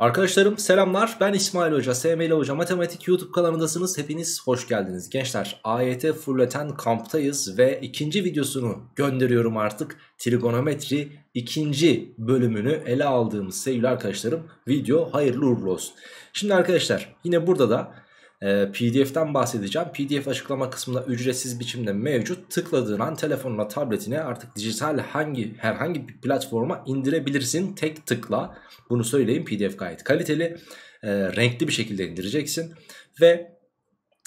Arkadaşlarım selamlar ben İsmail Hoca, SML Hoca Matematik YouTube kanalındasınız. Hepiniz hoş geldiniz. Gençler AYT Fulleten kamptayız ve ikinci videosunu gönderiyorum artık. Trigonometri ikinci bölümünü ele aldığımız sevgili arkadaşlarım video hayırlı uğurlu olsun. Şimdi arkadaşlar yine burada da e, ee, PDF'den bahsedeceğim. PDF açıklama kısmında ücretsiz biçimde mevcut. Tıkladığın an telefonuna, tabletine artık dijital hangi herhangi bir platforma indirebilirsin tek tıkla. Bunu söyleyeyim PDF gayet kaliteli, e, renkli bir şekilde indireceksin ve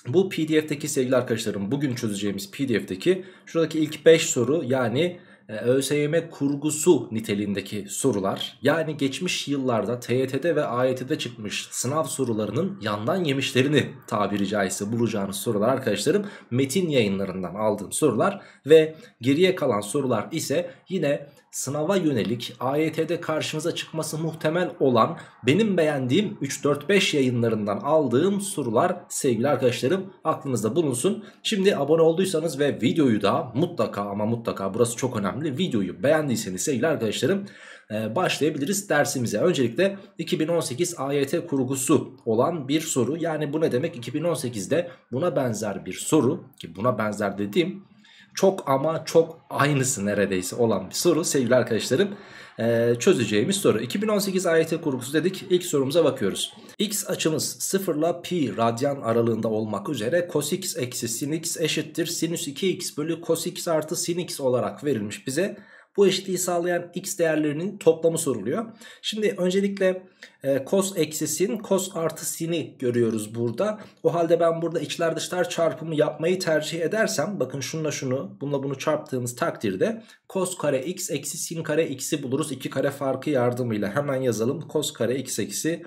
bu PDF'teki sevgili arkadaşlarım bugün çözeceğimiz PDF'teki şuradaki ilk 5 soru yani ee, ÖSYM kurgusu niteliğindeki sorular yani geçmiş yıllarda TYT'de ve AYT'de çıkmış sınav sorularının yandan yemişlerini tabiri caizse bulacağınız sorular arkadaşlarım metin yayınlarından aldığım sorular ve geriye kalan sorular ise yine sınava yönelik AYT'de karşınıza çıkması muhtemel olan benim beğendiğim 3-4-5 yayınlarından aldığım sorular sevgili arkadaşlarım aklınızda bulunsun. Şimdi abone olduysanız ve videoyu da mutlaka ama mutlaka burası çok önemli videoyu beğendiyseniz sevgili arkadaşlarım e, başlayabiliriz dersimize. Öncelikle 2018 AYT kurgusu olan bir soru yani bu ne demek 2018'de buna benzer bir soru ki buna benzer dediğim çok ama çok aynısı neredeyse olan bir soru sevgili arkadaşlarım e, çözeceğimiz soru. 2018 AYT kurgusu dedik ilk sorumuza bakıyoruz. X açımız 0 ile pi radyan aralığında olmak üzere cos x eksi sin x eşittir sinüs 2x bölü cos x artı sin x olarak verilmiş bize. Bu eşitliği sağlayan x değerlerinin toplamı soruluyor. Şimdi öncelikle e, cos eksisin cos sin'i görüyoruz burada. O halde ben burada içler dışlar çarpımı yapmayı tercih edersem bakın şunla şunu bununla bunu çarptığımız takdirde cos kare x eksi sin kare x'i buluruz. 2 kare farkı yardımıyla hemen yazalım. cos kare x eksi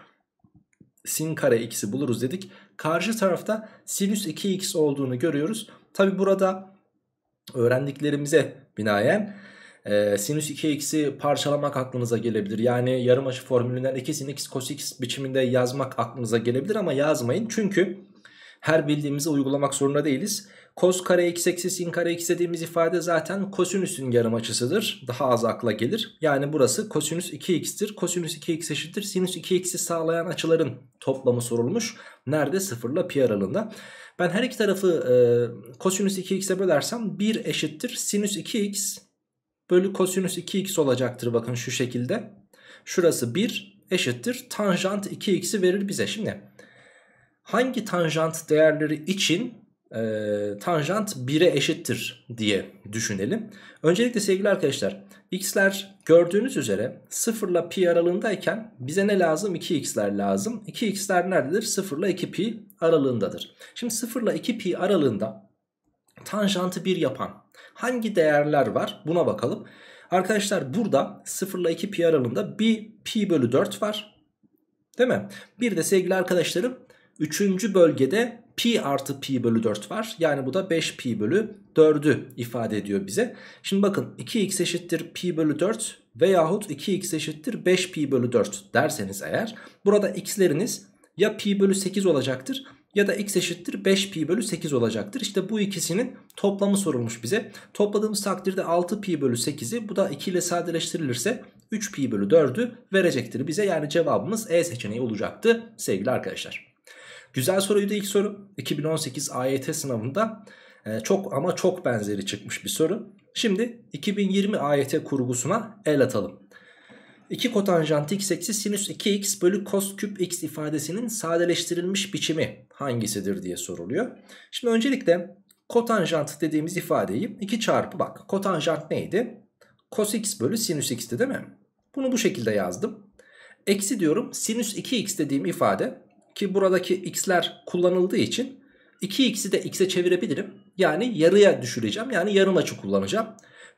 sin kare x'i buluruz dedik. Karşı tarafta sinüs 2x olduğunu görüyoruz. Tabi burada öğrendiklerimize binaen e, sinüs 2x'i parçalamak aklınıza gelebilir. Yani yarım açı formülünden 2sin x cos x biçiminde yazmak aklınıza gelebilir ama yazmayın. Çünkü her bildiğimizi uygulamak zorunda değiliz. Kos kare x eksi sin kare x dediğimiz ifade zaten kosinüsün yarım açısıdır. Daha az akla gelir. Yani burası kosinüs 2x'tir. Kosinüs 2x eşittir. Sinüs 2x'i sağlayan açıların toplamı sorulmuş. Nerede? Sıfırla pi aralığında. Ben her iki tarafı e, kosinüs 2x'e bölersem 1 eşittir. Sinüs 2x bölü kosinüs 2x olacaktır bakın şu şekilde. Şurası 1 eşittir tanjant 2x'i verir bize. Şimdi hangi tanjant değerleri için e, tanjant 1'e eşittir diye düşünelim. Öncelikle sevgili arkadaşlar x'ler gördüğünüz üzere 0 ile pi aralığındayken bize ne lazım? 2x'ler lazım. 2x'ler nerededir? 0 ile 2 pi aralığındadır. Şimdi 0 ile 2 pi aralığında Tanjantı 1 yapan hangi değerler var buna bakalım. Arkadaşlar burada 0 ile 2 pi aralığında bir pi bölü 4 var. Değil mi? Bir de sevgili arkadaşlarım 3. bölgede pi artı pi bölü 4 var. Yani bu da 5 pi bölü 4'ü ifade ediyor bize. Şimdi bakın 2x eşittir pi bölü 4 veyahut 2x eşittir 5 pi bölü 4 derseniz eğer burada x'leriniz ya pi bölü 8 olacaktır ya da x eşittir 5pi bölü 8 olacaktır. İşte bu ikisinin toplamı sorulmuş bize. Topladığımız takdirde 6pi bölü 8'i bu da 2 ile sadeleştirilirse 3pi bölü 4'ü verecektir bize. Yani cevabımız E seçeneği olacaktı sevgili arkadaşlar. Güzel soruydu ilk soru. 2018 AYT sınavında e, çok ama çok benzeri çıkmış bir soru. Şimdi 2020 AYT kurgusuna el atalım. 2 kotanjant x eksi sinüs 2x bölü cos küp x ifadesinin sadeleştirilmiş biçimi hangisidir diye soruluyor. Şimdi öncelikle kotanjant dediğimiz ifadeyi 2 çarpı bak kotanjant neydi? Cos x bölü sinüs x'ti değil mi? Bunu bu şekilde yazdım. Eksi diyorum sinüs 2x dediğim ifade ki buradaki x'ler kullanıldığı için 2x'i de x'e çevirebilirim. Yani yarıya düşüreceğim yani yarım açı kullanacağım.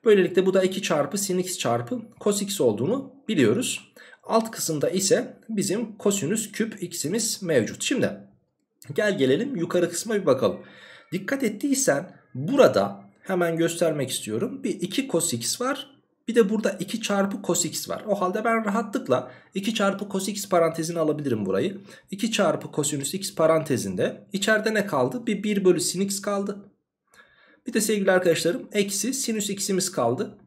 Böylelikle bu da 2 çarpı sin x çarpı cos x olduğunu biliyoruz. Alt kısımda ise bizim kosinüs küp x'imiz mevcut. Şimdi gel gelelim yukarı kısma bir bakalım. Dikkat ettiysen burada hemen göstermek istiyorum. Bir 2 cos x var. Bir de burada 2 çarpı cos x var. O halde ben rahatlıkla 2 çarpı cos x parantezini alabilirim burayı. 2 çarpı kosinüs x parantezinde. içeride ne kaldı? Bir 1 bölü sin x kaldı. Bir de sevgili arkadaşlarım eksi sinüs x'imiz kaldı.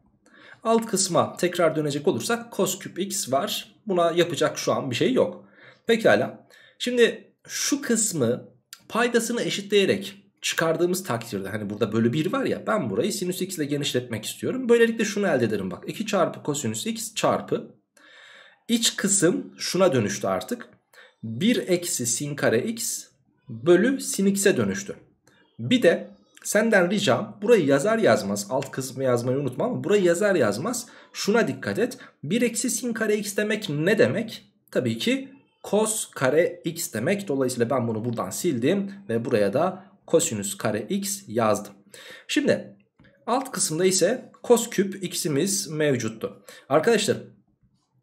Alt kısma tekrar dönecek olursak cos küp x var. Buna yapacak şu an bir şey yok. Pekala. Şimdi şu kısmı paydasını eşitleyerek çıkardığımız takdirde hani burada bölü 1 var ya ben burayı sinüs x ile genişletmek istiyorum. Böylelikle şunu elde ederim bak. 2 çarpı kosinüs x çarpı iç kısım şuna dönüştü artık. 1 eksi sin kare x bölü sin x'e dönüştü. Bir de Senden ricam burayı yazar yazmaz alt kısmı yazmayı unutma ama burayı yazar yazmaz şuna dikkat et. 1 eksi sin kare x demek ne demek? Tabii ki cos kare x demek. Dolayısıyla ben bunu buradan sildim ve buraya da kosinüs kare x yazdım. Şimdi alt kısımda ise cos küp x'imiz mevcuttu. Arkadaşlar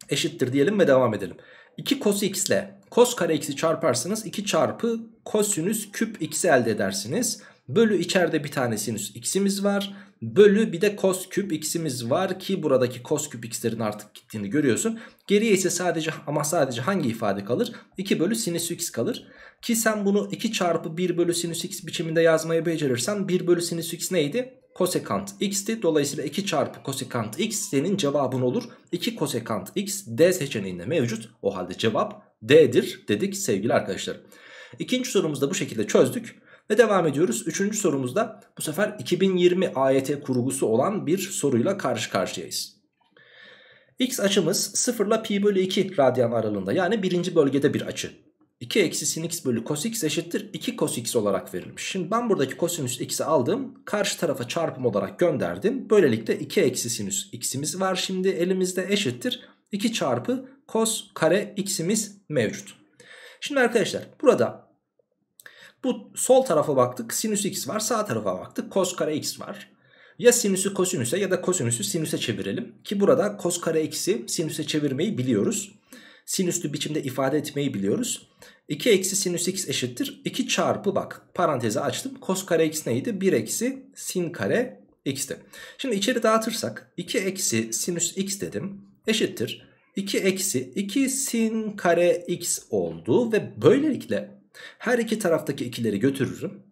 eşittir diyelim ve devam edelim. 2 cos x ile cos kare x'i çarparsınız 2 çarpı kosinüs küp x'i elde edersiniz. Bölü içeride bir tane sinüs x'imiz var. Bölü bir de cos küp x'imiz var ki buradaki cos küp x'lerin artık gittiğini görüyorsun. Geriye ise sadece ama sadece hangi ifade kalır? 2 bölü sinüs x kalır. Ki sen bunu 2 çarpı 1 bölü sinüs x biçiminde yazmayı becerirsen 1 bölü sinüs x neydi? kosekant x'ti. Dolayısıyla 2 çarpı kosekant x senin cevabın olur. 2 kosekant x D seçeneğinde mevcut. O halde cevap D'dir dedik sevgili arkadaşlar. İkinci sorumuzda bu şekilde çözdük. Ve devam ediyoruz. Üçüncü sorumuzda bu sefer 2020 AYT kurgusu olan bir soruyla karşı karşıyayız. X açımız 0 ile pi bölü 2 radyan aralığında yani birinci bölgede bir açı. 2 eksi sin x bölü cos x eşittir 2 cos x olarak verilmiş. Şimdi ben buradaki kosinüs x'i aldım. Karşı tarafa çarpım olarak gönderdim. Böylelikle 2 eksi sinüs x'imiz var şimdi elimizde eşittir. 2 çarpı cos kare x'imiz mevcut. Şimdi arkadaşlar burada bu sol tarafa baktık sinüs x var. Sağ tarafa baktık kos kare x var. Ya sinüsü kosinüse ya da kosinüsü sinüse çevirelim. Ki burada kos kare x'i sinüse çevirmeyi biliyoruz. Sinüslü biçimde ifade etmeyi biliyoruz. 2 eksi sinüs x eşittir. 2 çarpı bak parantezi açtım. Kos kare x neydi? 1 eksi sin kare x'ti. Şimdi içeri dağıtırsak 2 eksi sinüs x dedim eşittir. 2 eksi 2 sin kare x oldu ve böylelikle her iki taraftaki ikileri götürürüm.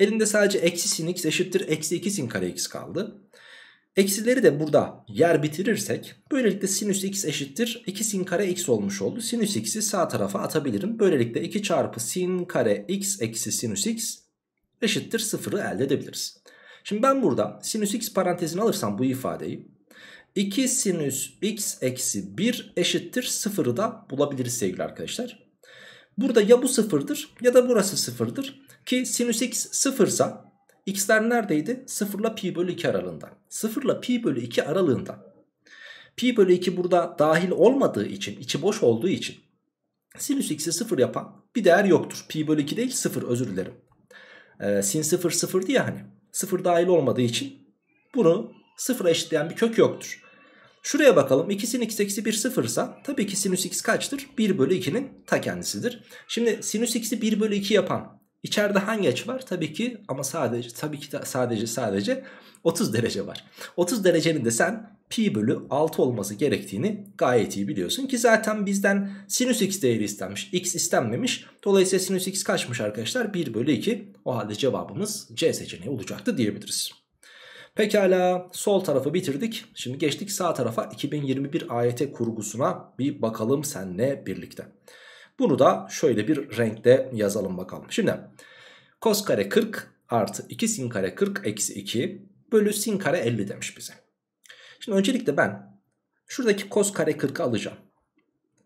Elimde sadece eksi sin x eşittir eksi 2 sin kare x kaldı. Eksileri de burada yer bitirirsek böylelikle sinüs x eşittir 2 sin kare x olmuş oldu. Sinüs x'i sağ tarafa atabilirim. Böylelikle 2 çarpı sin kare x eksi sinüs x eşittir 0'ı elde edebiliriz. Şimdi ben burada sinüs x parantezini alırsam bu ifadeyi 2 sinüs x eksi 1 eşittir 0'ı da bulabiliriz sevgili arkadaşlar. Burada ya bu sıfırdır ya da burası sıfırdır. Ki sinüs x sıfırsa x'ler neredeydi? Sıfırla pi bölü 2 aralığında. Sıfırla pi bölü 2 aralığında. Pi bölü 2 burada dahil olmadığı için, içi boş olduğu için sinüs x'i sıfır yapan bir değer yoktur. Pi bölü 2 değil sıfır özür dilerim. Ee, sin sıfır sıfırdı ya hani. sıfır dahil olmadığı için bunu sıfıra eşitleyen bir kök yoktur. Şuraya bakalım. 2 sin x eksi 1 sıfırsa tabii ki sinüs x kaçtır? 1 bölü 2'nin ta kendisidir. Şimdi sinüs x'i 1 bölü 2 yapan içeride hangi açı var? Tabii ki ama sadece tabii ki sadece sadece 30 derece var. 30 derecenin de sen pi bölü 6 olması gerektiğini gayet iyi biliyorsun ki zaten bizden sinüs x değeri istenmiş. x istenmemiş. Dolayısıyla sinüs x kaçmış arkadaşlar? 1 bölü 2. O halde cevabımız C seçeneği olacaktı diyebiliriz. Pekala sol tarafı bitirdik. Şimdi geçtik sağ tarafa 2021 AYT kurgusuna bir bakalım senle birlikte. Bunu da şöyle bir renkte yazalım bakalım. Şimdi kos kare 40 artı 2 sin kare 40 eksi 2 bölü sin kare 50 demiş bize. Şimdi öncelikle ben şuradaki kos kare 40'ı alacağım.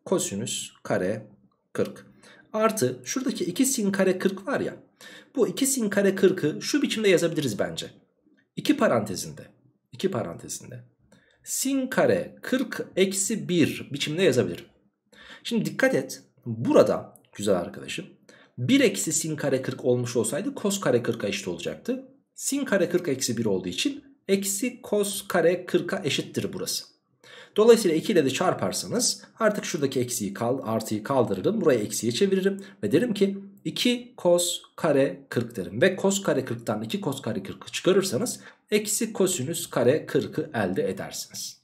Kosinüs kare 40 artı şuradaki 2 sin kare 40 var ya. Bu 2 sin kare 40'ı şu biçimde yazabiliriz bence. İki parantezinde. iki parantezinde. Sin kare 40 eksi 1 biçimde yazabilirim. Şimdi dikkat et. Burada güzel arkadaşım. 1 eksi sin kare 40 olmuş olsaydı kos kare 40'a eşit olacaktı. Sin kare 40 eksi 1 olduğu için eksi kos kare 40'a eşittir burası. Dolayısıyla 2 ile de çarparsanız artık şuradaki eksiyi kal, artıyı kaldırırım. Burayı eksiye çeviririm ve derim ki 2 kos kare 40 derim. Ve kos kare 40'tan 2 kos kare 40'ı çıkarırsanız eksi kosinüs kare 40'ı elde edersiniz.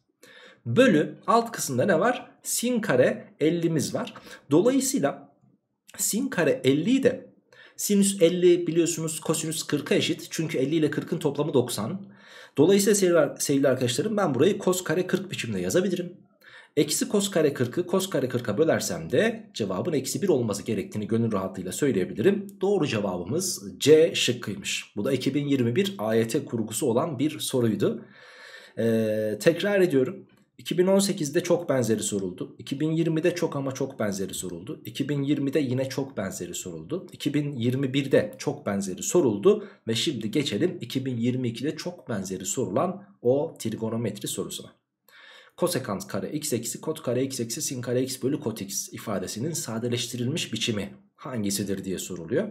Bölü alt kısımda ne var? Sin kare 50'miz var. Dolayısıyla sin kare 50'yi de sinüs 50 biliyorsunuz kosinüs 40'a eşit. Çünkü 50 ile 40'ın toplamı 90. Dolayısıyla sevgili, arkadaşlarım ben burayı kos kare 40 biçimde yazabilirim. Eksi kos kare 40'ı kos kare 40'a bölersem de cevabın eksi 1 olması gerektiğini gönül rahatlığıyla söyleyebilirim. Doğru cevabımız C şıkkıymış. Bu da 2021 AYT kurgusu olan bir soruydu. Ee, tekrar ediyorum. 2018'de çok benzeri soruldu. 2020'de çok ama çok benzeri soruldu. 2020'de yine çok benzeri soruldu. 2021'de çok benzeri soruldu. Ve şimdi geçelim 2022'de çok benzeri sorulan o trigonometri sorusuna. Kosekant kare x eksi kot kare x eksi sin kare x bölü kot x ifadesinin sadeleştirilmiş biçimi hangisidir diye soruluyor.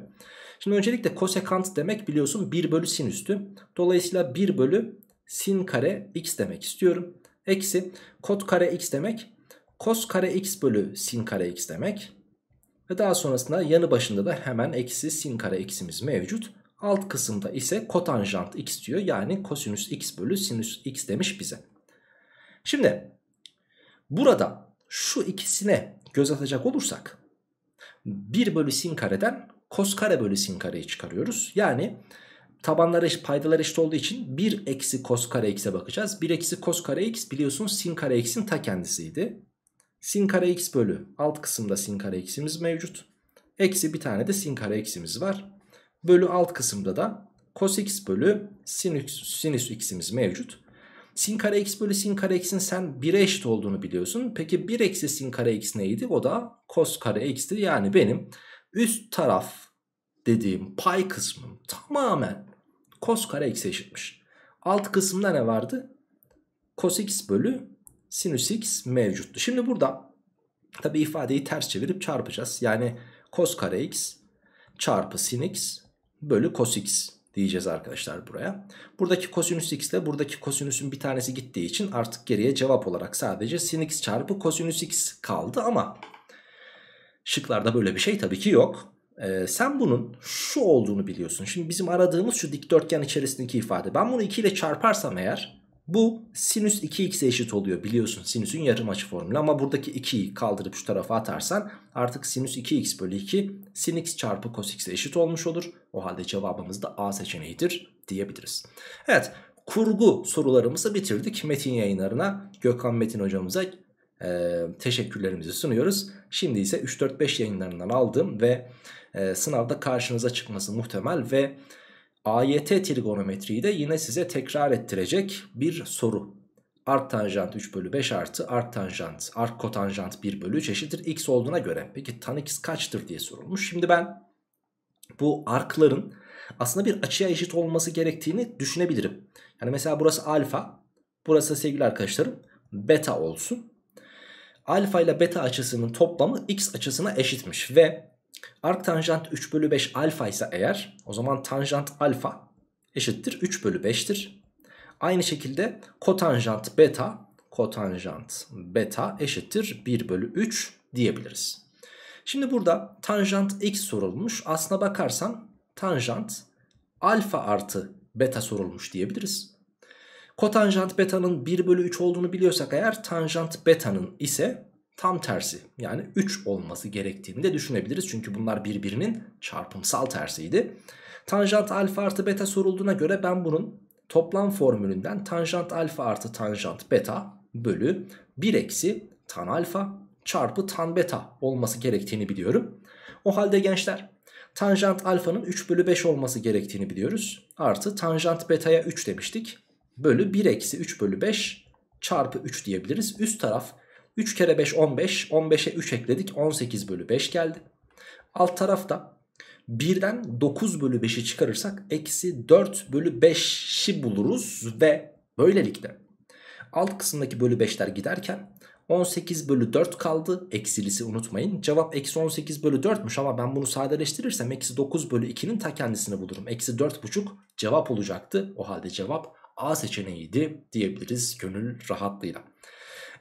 Şimdi öncelikle kosekant demek biliyorsun 1 bölü sin üstü. Dolayısıyla 1 bölü sin kare x demek istiyorum. Eksi kot kare x demek kos kare x bölü sin kare x demek. Ve daha sonrasında yanı başında da hemen eksi sin kare x'imiz mevcut. Alt kısımda ise kotanjant x diyor. Yani kosinüs x bölü sinüs x demiş bize. Şimdi burada şu ikisine göz atacak olursak 1 bölü sin kareden kos kare bölü sin kareyi çıkarıyoruz. Yani Tabanları eşit, paydalar eşit olduğu için 1 eksi kos kare x'e bakacağız. 1 eksi kos kare x biliyorsun sin kare x'in ta kendisiydi. Sin kare x bölü alt kısımda sin kare x'imiz mevcut. Eksi bir tane de sin kare x'imiz var. Bölü alt kısımda da cos x bölü sinüs, sinüs x'imiz mevcut. Sin kare x bölü sin kare x'in sen 1'e eşit olduğunu biliyorsun. Peki 1 eksi sin kare x neydi? O da cos kare x'ti. Yani benim üst taraf dediğim pay kısmım tamamen Kos kare x eşitmiş. Alt kısımda ne vardı? Kos x bölü sinüs x mevcuttu. Şimdi burada tabi ifadeyi ters çevirip çarpacağız. Yani kos kare x çarpı sin x bölü kos x diyeceğiz arkadaşlar buraya. Buradaki kosinüs x ile buradaki kosinüsün bir tanesi gittiği için artık geriye cevap olarak sadece sin x çarpı kosinüs x kaldı ama şıklarda böyle bir şey tabii ki yok. Ee, sen bunun şu olduğunu biliyorsun. Şimdi bizim aradığımız şu dikdörtgen içerisindeki ifade. Ben bunu 2 ile çarparsam eğer bu sinüs 2x'e eşit oluyor biliyorsun sinüsün yarım açı formülü ama buradaki 2'yi kaldırıp şu tarafa atarsan artık sinüs 2x bölü 2 sin x çarpı cos x'e eşit olmuş olur. O halde cevabımız da A seçeneğidir diyebiliriz. Evet kurgu sorularımızı bitirdik. Metin yayınlarına Gökhan Metin hocamıza e, teşekkürlerimizi sunuyoruz. Şimdi ise 3-4-5 yayınlarından aldım ve e, sınavda karşınıza çıkması muhtemel ve AYT trigonometriyi de yine size tekrar ettirecek bir soru. Art tanjant 3 bölü 5 artı art tanjant, art kotanjant 1 bölü 3 eşittir x olduğuna göre. Peki tan x kaçtır diye sorulmuş. Şimdi ben bu arkların aslında bir açıya eşit olması gerektiğini düşünebilirim. Yani mesela burası alfa, burası sevgili arkadaşlarım beta olsun. Alfa ile beta açısının toplamı x açısına eşitmiş ve Ark tanjant 3 bölü 5 alfa ise eğer o zaman tanjant alfa eşittir 3 bölü 5'tir. Aynı şekilde kotanjant beta kotanjant beta eşittir 1 bölü 3 diyebiliriz. Şimdi burada tanjant x sorulmuş. Aslına bakarsan tanjant alfa artı beta sorulmuş diyebiliriz. Kotanjant beta'nın 1 bölü 3 olduğunu biliyorsak eğer tanjant beta'nın ise tam tersi yani 3 olması gerektiğini de düşünebiliriz. Çünkü bunlar birbirinin çarpımsal tersiydi. Tanjant alfa artı beta sorulduğuna göre ben bunun toplam formülünden tanjant alfa artı tanjant beta bölü 1 eksi tan alfa çarpı tan beta olması gerektiğini biliyorum. O halde gençler tanjant alfanın 3 bölü 5 olması gerektiğini biliyoruz. Artı tanjant beta'ya 3 demiştik. Bölü 1 eksi 3 bölü 5 çarpı 3 diyebiliriz. Üst taraf 3 kere 5 15. 15'e 3 ekledik. 18 bölü 5 geldi. Alt tarafta 1'den 9 bölü 5'i çıkarırsak eksi 4 bölü 5'i buluruz ve böylelikle alt kısımdaki bölü 5'ler giderken 18 bölü 4 kaldı. Eksilisi unutmayın. Cevap eksi 18 bölü 4'müş ama ben bunu sadeleştirirsem eksi 9 bölü 2'nin ta kendisini bulurum. Eksi 4,5 cevap olacaktı. O halde cevap A seçeneğiydi diyebiliriz gönül rahatlığıyla.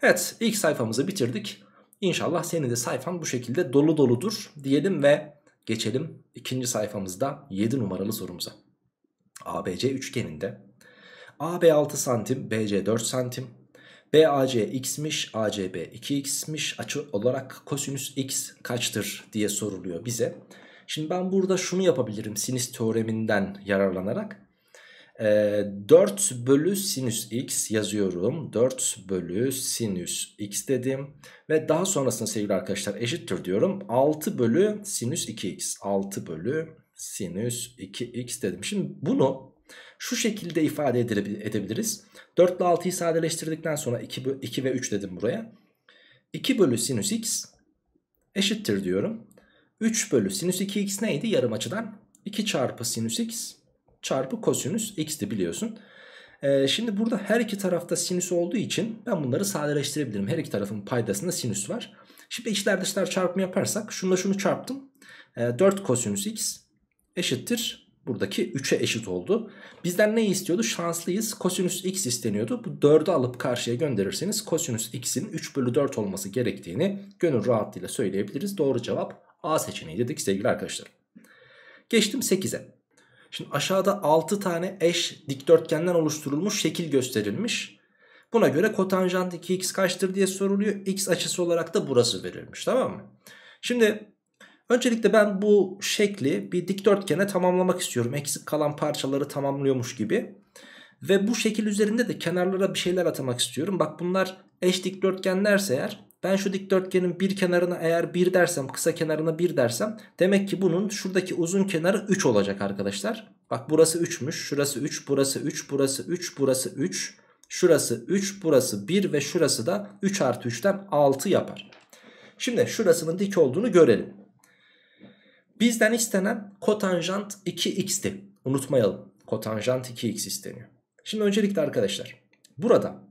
Evet ilk sayfamızı bitirdik. İnşallah senin de sayfan bu şekilde dolu doludur diyelim ve geçelim ikinci sayfamızda 7 numaralı sorumuza. ABC üçgeninde AB 6 santim, BC 4 santim, BAC x'miş, ACB 2x'miş açı olarak kosinüs x kaçtır diye soruluyor bize. Şimdi ben burada şunu yapabilirim sinüs teoreminden yararlanarak. E, ee, 4 bölü sinüs x yazıyorum. 4 bölü sinüs x dedim. Ve daha sonrasında sevgili arkadaşlar eşittir diyorum. 6 bölü sinüs 2x. 6 bölü sinüs 2x dedim. Şimdi bunu şu şekilde ifade edebiliriz. 4 ile 6'yı sadeleştirdikten sonra 2, 2 ve 3 dedim buraya. 2 bölü sinüs x eşittir diyorum. 3 bölü sinüs 2x neydi? Yarım açıdan 2 çarpı sinüs x çarpı kosinüs x'ti biliyorsun. Ee, şimdi burada her iki tarafta sinüs olduğu için ben bunları sadeleştirebilirim. Her iki tarafın paydasında sinüs var. Şimdi içler dışlar çarpımı yaparsak şunu şunu çarptım. Ee, 4 kosinüs x eşittir. Buradaki 3'e eşit oldu. Bizden ne istiyordu? Şanslıyız. Kosinüs x isteniyordu. Bu 4'ü alıp karşıya gönderirseniz kosinüs x'in 3 bölü 4 olması gerektiğini gönül rahatlığıyla söyleyebiliriz. Doğru cevap A seçeneği dedik sevgili arkadaşlar. Geçtim 8'e. Şimdi aşağıda 6 tane eş dikdörtgenden oluşturulmuş şekil gösterilmiş. Buna göre kotanjant 2x kaçtır diye soruluyor. X açısı olarak da burası verilmiş tamam mı? Şimdi öncelikle ben bu şekli bir dikdörtgene tamamlamak istiyorum. Eksik kalan parçaları tamamlıyormuş gibi. Ve bu şekil üzerinde de kenarlara bir şeyler atamak istiyorum. Bak bunlar eş dikdörtgenlerse eğer ben şu dikdörtgenin bir kenarına eğer 1 dersem kısa kenarına 1 dersem demek ki bunun şuradaki uzun kenarı 3 olacak arkadaşlar. Bak burası 3'müş şurası 3 burası 3 burası 3 burası 3 şurası 3 burası 1 ve şurası da 3 artı 3'ten 6 yapar. Şimdi şurasının dik olduğunu görelim. Bizden istenen kotanjant 2x'ti. Unutmayalım kotanjant 2x isteniyor. Şimdi öncelikle arkadaşlar burada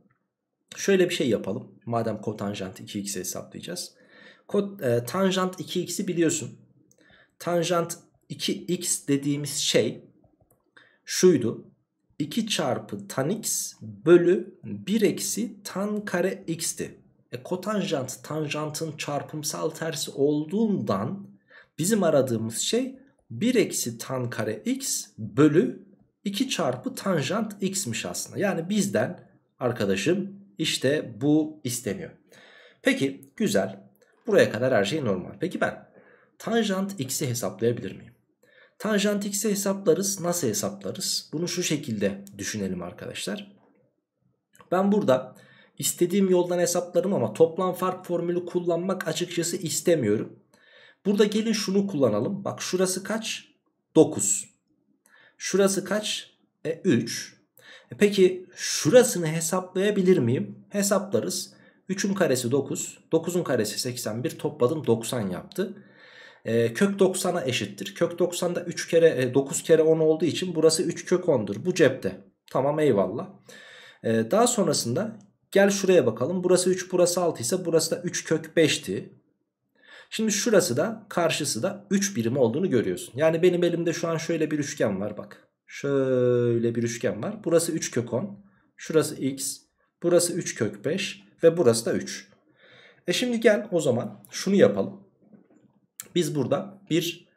şöyle bir şey yapalım. Madem kotanjant 2x hesaplayacağız. Kot, e, tanjant 2x'i biliyorsun. Tanjant 2x dediğimiz şey şuydu. 2 çarpı tan x bölü 1 eksi tan kare x'ti. E, kotanjant tanjantın çarpımsal tersi olduğundan bizim aradığımız şey 1 eksi tan kare x bölü 2 çarpı tanjant x'miş aslında. Yani bizden arkadaşım işte bu isteniyor. Peki güzel. Buraya kadar her şey normal. Peki ben tanjant x'i hesaplayabilir miyim? Tanjant x'i hesaplarız. Nasıl hesaplarız? Bunu şu şekilde düşünelim arkadaşlar. Ben burada istediğim yoldan hesaplarım ama toplam fark formülü kullanmak açıkçası istemiyorum. Burada gelin şunu kullanalım. Bak şurası kaç? 9. Şurası kaç? E, 3. E peki şurasını hesaplayabilir miyim? Hesaplarız. 3'ün karesi 9. 9'un karesi 81. Topladım 90 yaptı. E, kök 90'a eşittir. Kök 90'da 3 kere e, 9 kere 10 olduğu için burası 3 kök 10'dur. Bu cepte. Tamam eyvallah. E, daha sonrasında gel şuraya bakalım. Burası 3 burası 6 ise burası da 3 kök 5'ti. Şimdi şurası da karşısı da 3 birim olduğunu görüyorsun. Yani benim elimde şu an şöyle bir üçgen var bak. Şöyle bir üçgen var. Burası 3 kök 10. Şurası x. Burası 3 kök 5. Ve burası da 3. E şimdi gel o zaman şunu yapalım. Biz burada bir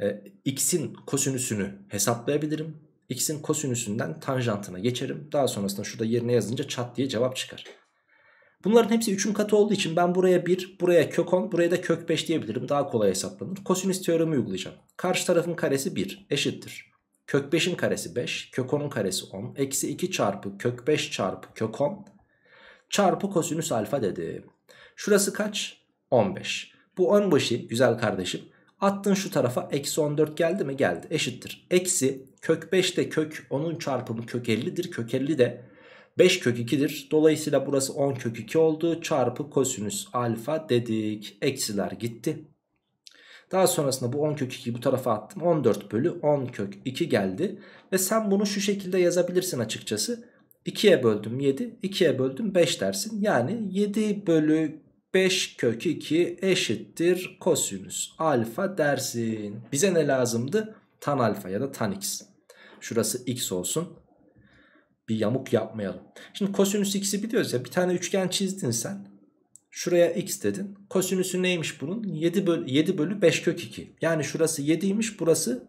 e, x'in kosinüsünü hesaplayabilirim. x'in kosinüsünden tanjantına geçerim. Daha sonrasında şurada yerine yazınca çat diye cevap çıkar. Bunların hepsi 3'ün katı olduğu için ben buraya 1, buraya kök 10, buraya da kök 5 diyebilirim. Daha kolay hesaplanır. Kosinüs teoremi uygulayacağım. Karşı tarafın karesi 1 eşittir. Kök 5'in karesi 5. Kök 10'un karesi 10. Eksi 2 çarpı kök 5 çarpı kök 10. Çarpı kosinüs alfa dedim. Şurası kaç? 15. Bu 15'i güzel kardeşim attın şu tarafa. Eksi 14 geldi mi? Geldi. Eşittir. Eksi kök 5 de kök 10'un çarpımı kök 50'dir. Kök 50 de 5 kök 2'dir. Dolayısıyla burası 10 kök 2 oldu. Çarpı kosinüs alfa dedik. Eksiler gitti. Daha sonrasında bu 10 kök 2'yi bu tarafa attım. 14 bölü 10 kök 2 geldi. Ve sen bunu şu şekilde yazabilirsin açıkçası. 2'ye böldüm 7, 2'ye böldüm 5 dersin. Yani 7 bölü 5 kök 2 eşittir kosinüs alfa dersin. Bize ne lazımdı? Tan alfa ya da tan x. Şurası x olsun. Bir yamuk yapmayalım. Şimdi kosinüs x'i biliyoruz ya bir tane üçgen çizdin sen. Şuraya x dedin. Kosinüsü neymiş bunun? 7 bölü, 7 bölü 5 kök 2. Yani şurası 7'ymiş burası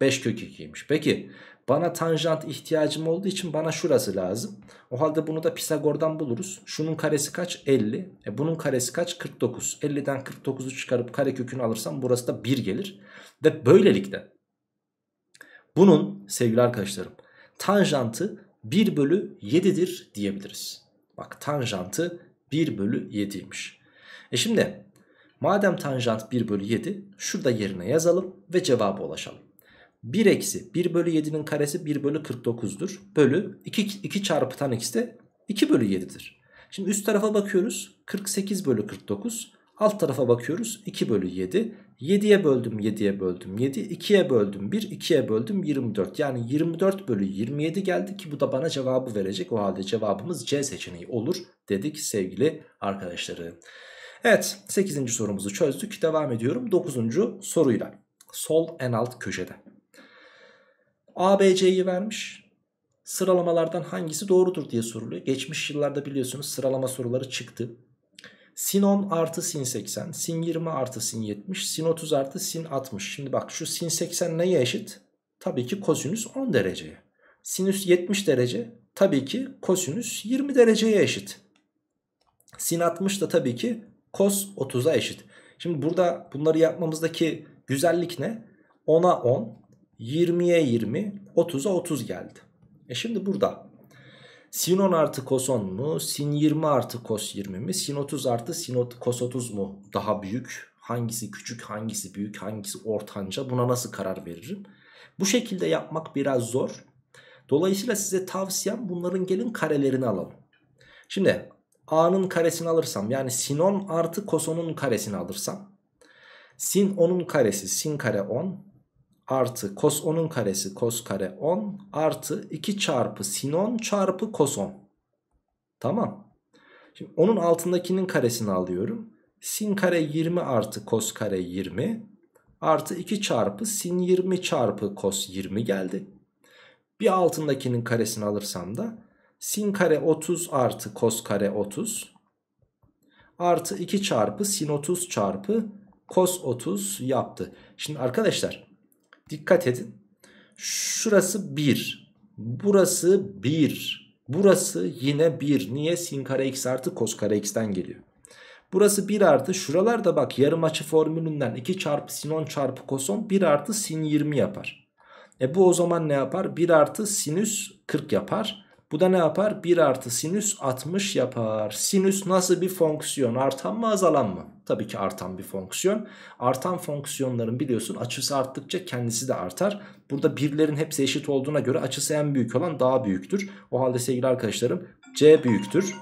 5 kök 2'ymiş. Peki bana tanjant ihtiyacım olduğu için bana şurası lazım. O halde bunu da Pisagor'dan buluruz. Şunun karesi kaç? 50. E bunun karesi kaç? 49. 50'den 49'u çıkarıp kare kökünü alırsam burası da 1 gelir. Ve böylelikle bunun sevgili arkadaşlarım tanjantı 1 bölü 7'dir diyebiliriz. Bak tanjantı 1 bölü 7'ymiş. E şimdi madem tanjant 1 bölü 7 şurada yerine yazalım ve cevaba ulaşalım. 1 eksi 1 bölü 7'nin karesi 1 bölü 49'dur. Bölü 2, 2 çarpı tan x de 2 bölü 7'dir. Şimdi üst tarafa bakıyoruz 48 bölü 49. Alt tarafa bakıyoruz 2 bölü 7. 7'ye böldüm 7'ye böldüm 7 2'ye böldüm 1 2'ye böldüm 24 yani 24 bölü 27 geldi ki bu da bana cevabı verecek o halde cevabımız C seçeneği olur dedik sevgili arkadaşları. Evet 8. sorumuzu çözdük devam ediyorum 9. soruyla sol en alt köşede ABC'yi vermiş sıralamalardan hangisi doğrudur diye soruluyor geçmiş yıllarda biliyorsunuz sıralama soruları çıktı Sin 10 artı sin 80, sin 20 artı sin 70, sin 30 artı sin 60. Şimdi bak şu sin 80 neye eşit? Tabii ki kosinüs 10 dereceye. Sinüs 70 derece tabii ki kosinüs 20 dereceye eşit. Sin 60 da tabii ki kos 30'a eşit. Şimdi burada bunları yapmamızdaki güzellik ne? 10'a 10, 20'ye 20, 30'a 30 geldi. E şimdi burada Sin 10 artı kos 10 mu? Sin 20 artı kos 20 mi? Sin 30 artı sin kos 30 mu? Daha büyük. Hangisi küçük, hangisi büyük, hangisi ortanca? Buna nasıl karar veririm? Bu şekilde yapmak biraz zor. Dolayısıyla size tavsiyem bunların gelin karelerini alalım. Şimdi a'nın karesini alırsam yani sin 10 artı kos 10'un karesini alırsam sin 10'un karesi sin kare 10 artı cos 10'un karesi cos kare 10 artı 2 çarpı sin 10 çarpı cos 10. Tamam. Şimdi onun altındakinin karesini alıyorum. Sin kare 20 artı cos kare 20 artı 2 çarpı sin 20 çarpı cos 20 geldi. Bir altındakinin karesini alırsam da sin kare 30 artı cos kare 30 artı 2 çarpı sin 30 çarpı cos 30 yaptı. Şimdi arkadaşlar Dikkat edin. Şurası 1. Burası 1. Burası yine 1. Niye? Sin kare x artı kos kare x'ten geliyor. Burası 1 artı Şuralarda bak yarım açı formülünden 2 çarpı sin 10 çarpı koson 1 artı sin 20 yapar. E bu o zaman ne yapar? 1 artı sinüs 40 yapar. Bu da ne yapar? 1 artı sinüs 60 yapar. Sinüs nasıl bir fonksiyon? Artan mı azalan mı? Tabii ki artan bir fonksiyon. Artan fonksiyonların biliyorsun açısı arttıkça kendisi de artar. Burada birlerin hepsi eşit olduğuna göre açısı en büyük olan daha büyüktür. O halde sevgili arkadaşlarım C büyüktür.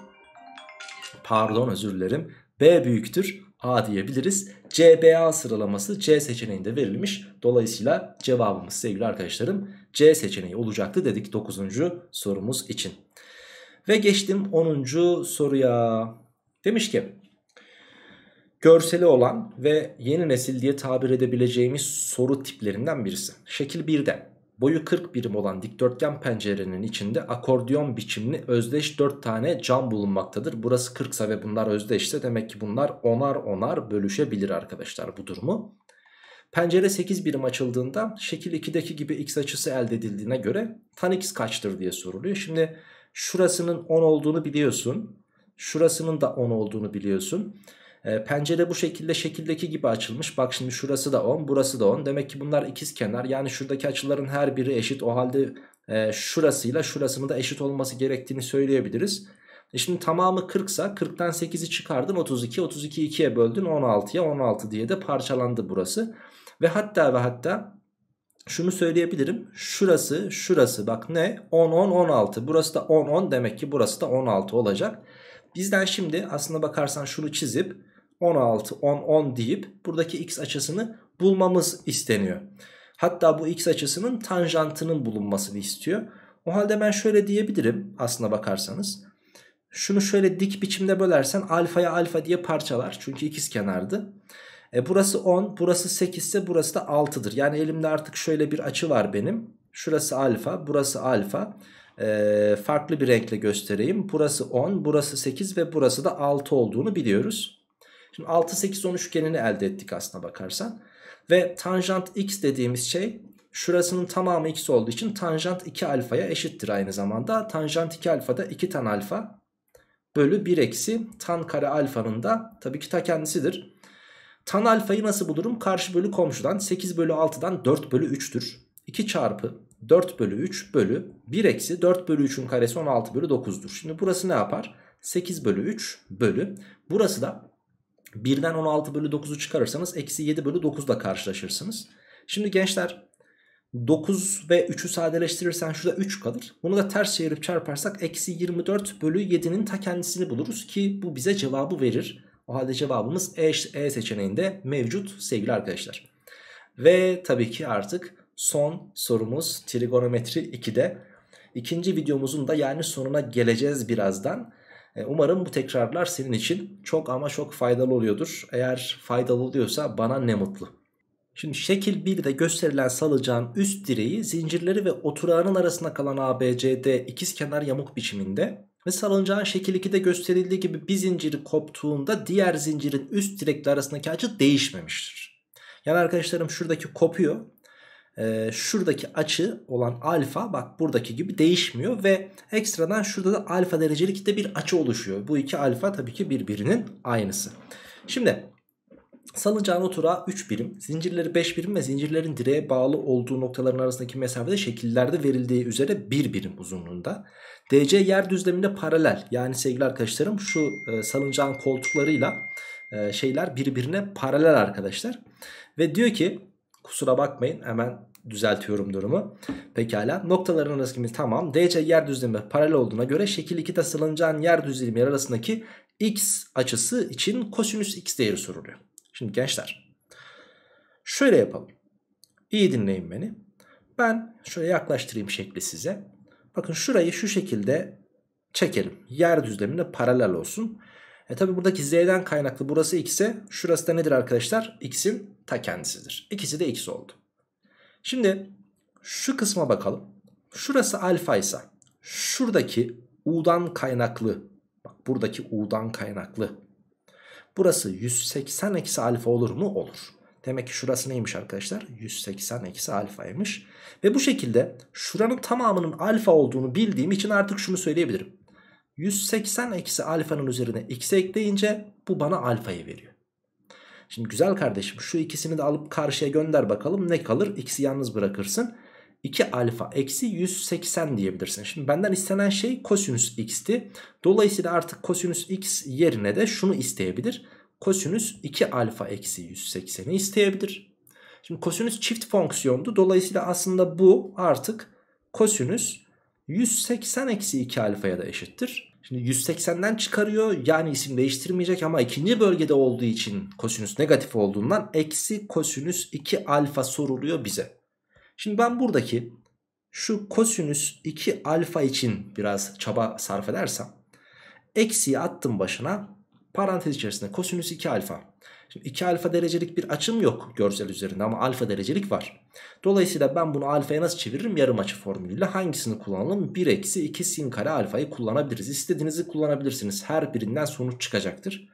Pardon özür dilerim. B büyüktür. A diyebiliriz. CBA sıralaması C seçeneğinde verilmiş. Dolayısıyla cevabımız sevgili arkadaşlarım C seçeneği olacaktı dedik 9. sorumuz için. Ve geçtim 10. soruya. Demiş ki görseli olan ve yeni nesil diye tabir edebileceğimiz soru tiplerinden birisi. Şekil 1'de Boyu 40 birim olan dikdörtgen pencerenin içinde akordiyon biçimli özdeş 4 tane cam bulunmaktadır. Burası 40 ise ve bunlar özdeşse demek ki bunlar onar onar bölüşebilir arkadaşlar bu durumu. Pencere 8 birim açıldığında şekil 2'deki gibi x açısı elde edildiğine göre tan x kaçtır diye soruluyor. Şimdi şurasının 10 olduğunu biliyorsun. Şurasının da 10 olduğunu biliyorsun. Ee, pencere bu şekilde şekildeki gibi açılmış. Bak şimdi şurası da 10 burası da 10. Demek ki bunlar ikiz kenar. Yani şuradaki açıların her biri eşit. O halde e, şurasıyla şurasının da eşit olması gerektiğini söyleyebiliriz. E şimdi tamamı 40 sa 40'tan 8'i çıkardın 32. 32'yi 2'ye böldün 16'ya 16 diye de parçalandı burası. Ve hatta ve hatta şunu söyleyebilirim. Şurası şurası bak ne 10 10 16 burası da 10 10 demek ki burası da 16 olacak. Bizden şimdi aslında bakarsan şunu çizip 16, 10, 10 deyip buradaki x açısını bulmamız isteniyor. Hatta bu x açısının tanjantının bulunmasını istiyor. O halde ben şöyle diyebilirim aslına bakarsanız. Şunu şöyle dik biçimde bölersen alfaya alfa diye parçalar. Çünkü ikiz kenardı. E burası 10, burası 8 ise burası da 6'dır. Yani elimde artık şöyle bir açı var benim. Şurası alfa, burası alfa. E, farklı bir renkle göstereyim. Burası 10, burası 8 ve burası da 6 olduğunu biliyoruz. Şimdi 6 8 10 üçgenini elde ettik aslına bakarsan. Ve tanjant x dediğimiz şey şurasının tamamı x olduğu için tanjant 2 alfaya eşittir aynı zamanda. Tanjant 2 alfa da 2 tan alfa bölü 1 eksi tan kare alfanın da tabii ki ta kendisidir. Tan alfayı nasıl bulurum? Karşı bölü komşudan 8 bölü 6'dan 4 bölü 3'tür. 2 çarpı 4 bölü 3 bölü 1 eksi 4 bölü 3'ün karesi 16 bölü 9'dur. Şimdi burası ne yapar? 8 bölü 3 bölü. Burası da 1'den 16 bölü 9'u çıkarırsanız eksi 7 bölü 9 ile karşılaşırsınız. Şimdi gençler 9 ve 3'ü sadeleştirirsen şurada 3 kalır. Bunu da ters çevirip çarparsak eksi 24 bölü 7'nin ta kendisini buluruz ki bu bize cevabı verir. O halde cevabımız E, e seçeneğinde mevcut sevgili arkadaşlar. Ve tabii ki artık son sorumuz trigonometri 2'de. İkinci videomuzun da yani sonuna geleceğiz birazdan. E, umarım bu tekrarlar senin için çok ama çok faydalı oluyordur. Eğer faydalı oluyorsa bana ne mutlu. Şimdi şekil 1'de gösterilen salıcağın üst direği zincirleri ve oturağının arasında kalan ABCD kenar yamuk biçiminde ve salıncağın şekil 2'de gösterildiği gibi bir zinciri koptuğunda diğer zincirin üst direkle arasındaki açı değişmemiştir. Yani arkadaşlarım şuradaki kopuyor e, şuradaki açı olan alfa bak buradaki gibi değişmiyor ve ekstradan şurada da alfa derecelikte bir açı oluşuyor. Bu iki alfa tabii ki birbirinin aynısı. Şimdi salıncağın oturağı 3 birim, zincirleri 5 birim ve zincirlerin direğe bağlı olduğu noktaların arasındaki mesafede şekillerde verildiği üzere 1 bir birim uzunluğunda. DC yer düzleminde paralel yani sevgili arkadaşlarım şu e, salıncağın koltuklarıyla e, şeyler birbirine paralel arkadaşlar. Ve diyor ki Kusura bakmayın hemen düzeltiyorum durumu. Pekala noktaların arasındaki tamam. DC yer düzlemi paralel olduğuna göre şekil 2'de salıncağın yer düzlemi arasındaki x açısı için kosinüs x değeri soruluyor. Şimdi gençler şöyle yapalım. İyi dinleyin beni. Ben şöyle yaklaştırayım şekli size. Bakın şurayı şu şekilde çekelim. Yer düzlemine paralel olsun. E tabi buradaki z'den kaynaklı burası x'e şurası da nedir arkadaşlar? X'in ta kendisidir. İkisi de x oldu. Şimdi şu kısma bakalım. Şurası alfa ise şuradaki u'dan kaynaklı bak buradaki u'dan kaynaklı burası 180 eksi alfa olur mu? Olur. Demek ki şurası neymiş arkadaşlar? 180 eksi alfaymış. Ve bu şekilde şuranın tamamının alfa olduğunu bildiğim için artık şunu söyleyebilirim. 180 eksi alfanın üzerine x ekleyince bu bana alfayı veriyor. Şimdi güzel kardeşim şu ikisini de alıp karşıya gönder bakalım ne kalır? X'i yalnız bırakırsın. 2 alfa eksi 180 diyebilirsin. Şimdi benden istenen şey kosinüs x'ti. Dolayısıyla artık kosinüs x yerine de şunu isteyebilir. Kosinüs 2 alfa eksi 180'i isteyebilir. Şimdi kosinüs çift fonksiyondu. Dolayısıyla aslında bu artık kosinüs 180 eksi 2 alfaya da eşittir. Şimdi 180'den çıkarıyor yani isim değiştirmeyecek ama ikinci bölgede olduğu için kosinüs negatif olduğundan eksi kosinüs 2 alfa soruluyor bize. Şimdi ben buradaki şu kosinüs 2 alfa için biraz çaba sarf edersem eksiyi attım başına parantez içerisinde kosinüs 2 alfa Şimdi 2 alfa derecelik bir açım yok görsel üzerinde ama alfa derecelik var. Dolayısıyla ben bunu alfaya nasıl çeviririm? Yarım açı formülüyle hangisini kullanalım? 1 eksi 2 sin kare alfayı kullanabiliriz. İstediğinizi kullanabilirsiniz. Her birinden sonuç çıkacaktır.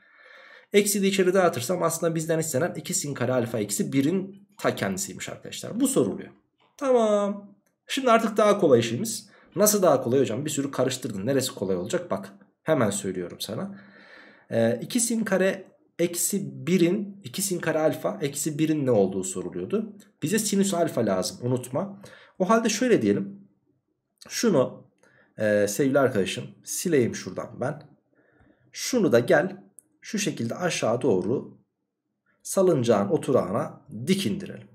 Eksi de içeri dağıtırsam aslında bizden istenen 2 sin kare alfa eksi 1'in ta kendisiymiş arkadaşlar. Bu soruluyor. Tamam. Şimdi artık daha kolay işimiz. Nasıl daha kolay hocam? Bir sürü karıştırdın. Neresi kolay olacak? Bak hemen söylüyorum sana. Ee, sin kare eksi 1'in 2 sin kare alfa eksi 1'in ne olduğu soruluyordu. Bize sinüs alfa lazım unutma. O halde şöyle diyelim. Şunu e, sevgili arkadaşım sileyim şuradan ben. Şunu da gel şu şekilde aşağı doğru salıncağın oturağına dik indirelim.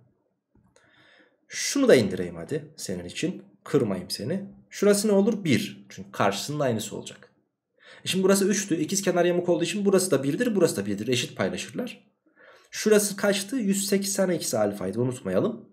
Şunu da indireyim hadi senin için. Kırmayayım seni. Şurası ne olur? 1. Çünkü karşısında aynısı olacak. E şimdi burası 3'tü. İkiz kenar yamuk olduğu için burası da 1'dir. Burası da 1'dir. Eşit paylaşırlar. Şurası kaçtı? 180 eksi alfaydı. Unutmayalım.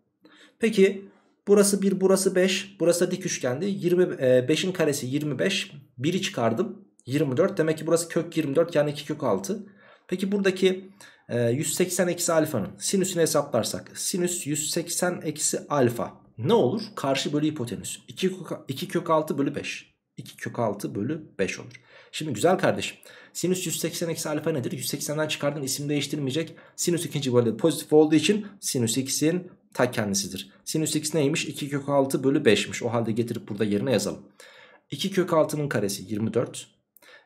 Peki burası 1 burası 5. Burası da dik üçgendi. 5'in e, karesi 25. 1'i çıkardım. 24. Demek ki burası kök 24 yani 2 kök 6. Peki buradaki e, 180 eksi alfanın sinüsünü hesaplarsak. Sinüs 180 eksi alfa ne olur? Karşı bölü hipotenüs. 2 kök, 2 kök 6 bölü 5. 2 kök 6 bölü 5 olur. Şimdi güzel kardeşim sinüs 180 eksi alfa nedir? 180'den çıkardığın isim değiştirmeyecek. Sinüs ikinci bölü pozitif olduğu için sinüs x'in ta kendisidir. Sinüs x neymiş? 2 kök 6 bölü 5'miş. O halde getirip burada yerine yazalım. 2 kök 6'nın karesi 24.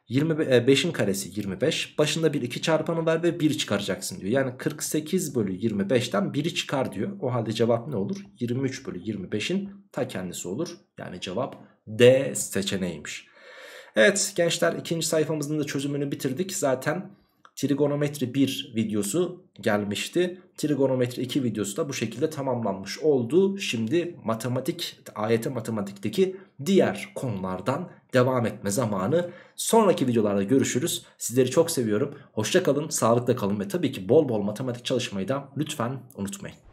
25'in e, karesi 25. Başında bir 2 çarpanı var ve 1 çıkaracaksın diyor. Yani 48 bölü 25'ten 1'i çıkar diyor. O halde cevap ne olur? 23 bölü 25'in ta kendisi olur. Yani cevap D seçeneğiymiş. Evet gençler ikinci sayfamızın da çözümünü bitirdik. Zaten trigonometri 1 videosu gelmişti. Trigonometri 2 videosu da bu şekilde tamamlanmış oldu. Şimdi matematik, AYT matematikteki diğer konulardan devam etme zamanı. Sonraki videolarda görüşürüz. Sizleri çok seviyorum. hoşçakalın sağlıkla kalın ve tabii ki bol bol matematik çalışmayı da lütfen unutmayın.